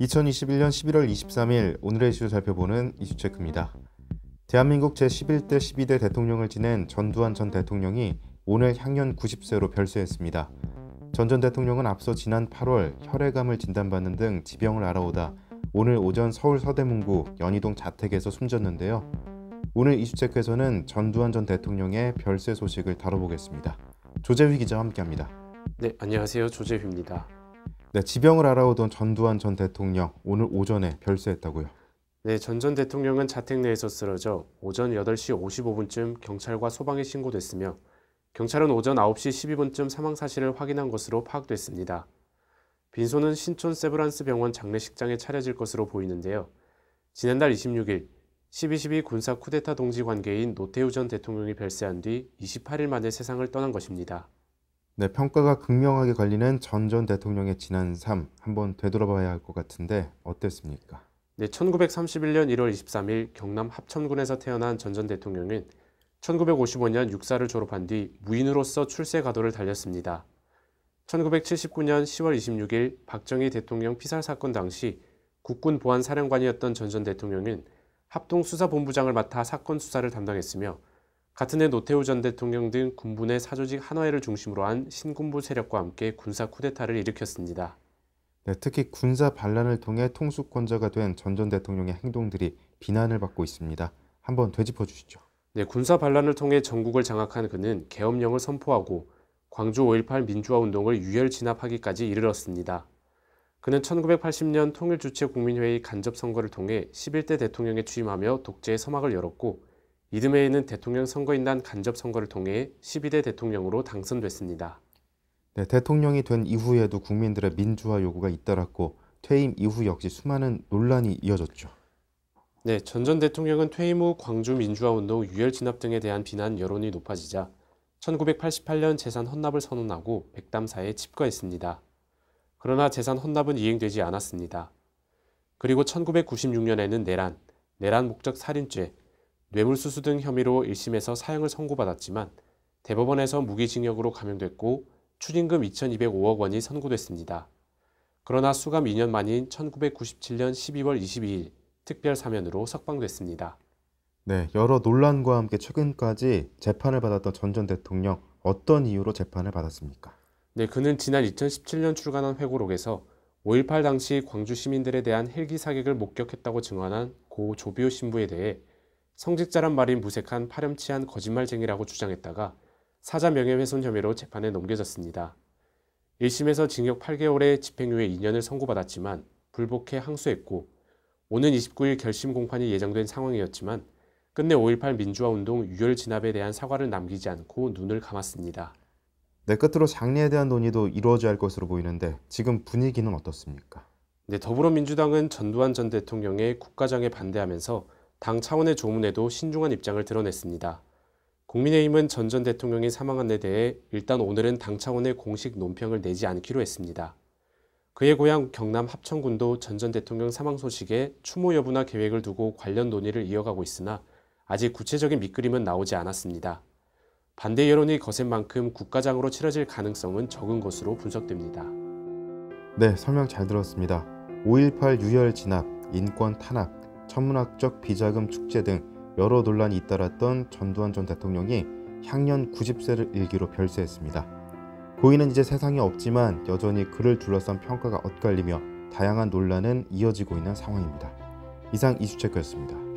2021년 11월 23일 오늘의 이슈를 살펴보는 이슈체크입니다. 대한민국 제11대 12대 대통령을 지낸 전두환 전 대통령이 오늘 향년 90세로 별세했습니다. 전 전 대통령은 앞서 지난 8월 혈액암을 진단받는 등 지병을 알아오다 오늘 오전 서울 서대문구 연희동 자택에서 숨졌는데요. 오늘 이슈체크에서는 전두환 전 대통령의 별세 소식을 다뤄보겠습니다. 조재휘 기자와 함께합니다. 네, 안녕하세요. 조재휘입니다. 네, 지병을 알아오던 전두환 전 대통령 오늘 오전에 별세했다고요. 네, 전 전 대통령은 자택 내에서 쓰러져 오전 8시 55분쯤 경찰과 소방에 신고됐으며 경찰은 오전 9시 12분쯤 사망 사실을 확인한 것으로 파악됐습니다. 빈소는 신촌 세브란스 병원 장례식장에 차려질 것으로 보이는데요. 지난달 26일 12.12 군사 쿠데타 동지 관계인 노태우 전 대통령이 별세한 뒤 28일 만에 세상을 떠난 것입니다. 네, 평가가 극명하게 걸리는전전 대통령의 지난 삶 한번 되돌아봐야 할 것 같은데 어땠습니까? 네, 1931년 1월 23일 경남 합천군에서 태어난 전전 대통령은 1955년 육사를 졸업한 뒤 무인으로서 출세 가도를 달렸습니다. 1979년 10월 26일 박정희 대통령 피살 사건 당시 국군 보안 사령관이었던 전전 대통령은 합동 수사본부장을 맡아 사건 수사를 담당했으며 같은 해 노태우 전 대통령 등 군부내 사조직 한화회를 중심으로 한 신군부 세력과 함께 군사 쿠데타를 일으켰습니다. 네, 특히 군사 반란을 통해 통수권자가 된전전 대통령의 행동들이 비난을 받고 있습니다. 한번 되짚어 주시죠. 네, 군사 반란을 통해 전국을 장악한 그는 계엄령을 선포하고 광주 5.18 민주화 운동을 유혈 진압하기까지 이르렀습니다. 그는 1980년 통일주체국민회의 간접선거를 통해 11대 대통령에 취임하며 독재의 서막을 열었고 이듬해에는 대통령 선거인단 간접 선거를 통해 12대 대통령으로 당선됐습니다. 네, 대통령이 된 이후에도 국민들의 민주화 요구가 잇따랐고 퇴임 이후 역시 수많은 논란이 이어졌죠. 네, 전전 대통령은 퇴임 후 광주 민주화운동 유혈 진압 등에 대한 비난 여론이 높아지자 1988년 재산 헌납을 선언하고 백담사에 집거했습니다. 그러나 재산 헌납은 이행되지 않았습니다. 그리고 1996년에는 내란, 내란 목적 살인죄, 뇌물수수 등 혐의로 1심에서 사형을 선고받았지만 대법원에서 무기징역으로 감형됐고 추징금 2,205억 원이 선고됐습니다. 그러나 수감 2년 만인 1997년 12월 22일 특별 사면으로 석방됐습니다. 네, 여러 논란과 함께 최근까지 재판을 받았던 전 전 대통령 어떤 이유로 재판을 받았습니까? 네, 그는 지난 2017년 출간한 회고록에서 5.18 당시 광주 시민들에 대한 헬기 사격을 목격했다고 증언한 고 조비오 신부에 대해 성직자란 말인 무색한 파렴치한 거짓말쟁이라고 주장했다가 사자 명예훼손 혐의로 재판에 넘겨졌습니다. 1심에서 징역 8개월에 집행유예 2년을 선고받았지만 불복해 항소했고 오는 29일 결심 공판이 예정된 상황이었지만 끝내 5.18 민주화운동 유혈 진압에 대한 사과를 남기지 않고 눈을 감았습니다. 내 네, 끝으로 장례에 대한 논의도 이루어져야 할 것으로 보이는데 지금 분위기는 어떻습니까? 네, 더불어민주당은 전두환 전 대통령의 국가장에 반대하면서 당 차원의 조문에도 신중한 입장을 드러냈습니다. 국민의힘은 전 전 대통령이 사망한데 대해 일단 오늘은 당 차원의 공식 논평을 내지 않기로 했습니다. 그의 고향 경남 합천군도 전 전 대통령 사망 소식에 추모 여부나 계획을 두고 관련 논의를 이어가고 있으나 아직 구체적인 밑그림은 나오지 않았습니다. 반대 여론이 거센 만큼 국가장으로 치러질 가능성은 적은 것으로 분석됩니다. 네, 설명 잘 들었습니다. 5.18 유혈 진압, 인권 탄압, 천문학적 비자금 축제 등 여러 논란이 잇따랐던 전두환 전 대통령이 향년 90세를 일기로 별세했습니다. 고인은 이제 세상에 없지만 여전히 그를 둘러싼 평가가 엇갈리며 다양한 논란은 이어지고 있는 상황입니다. 이상 이슈체크였습니다.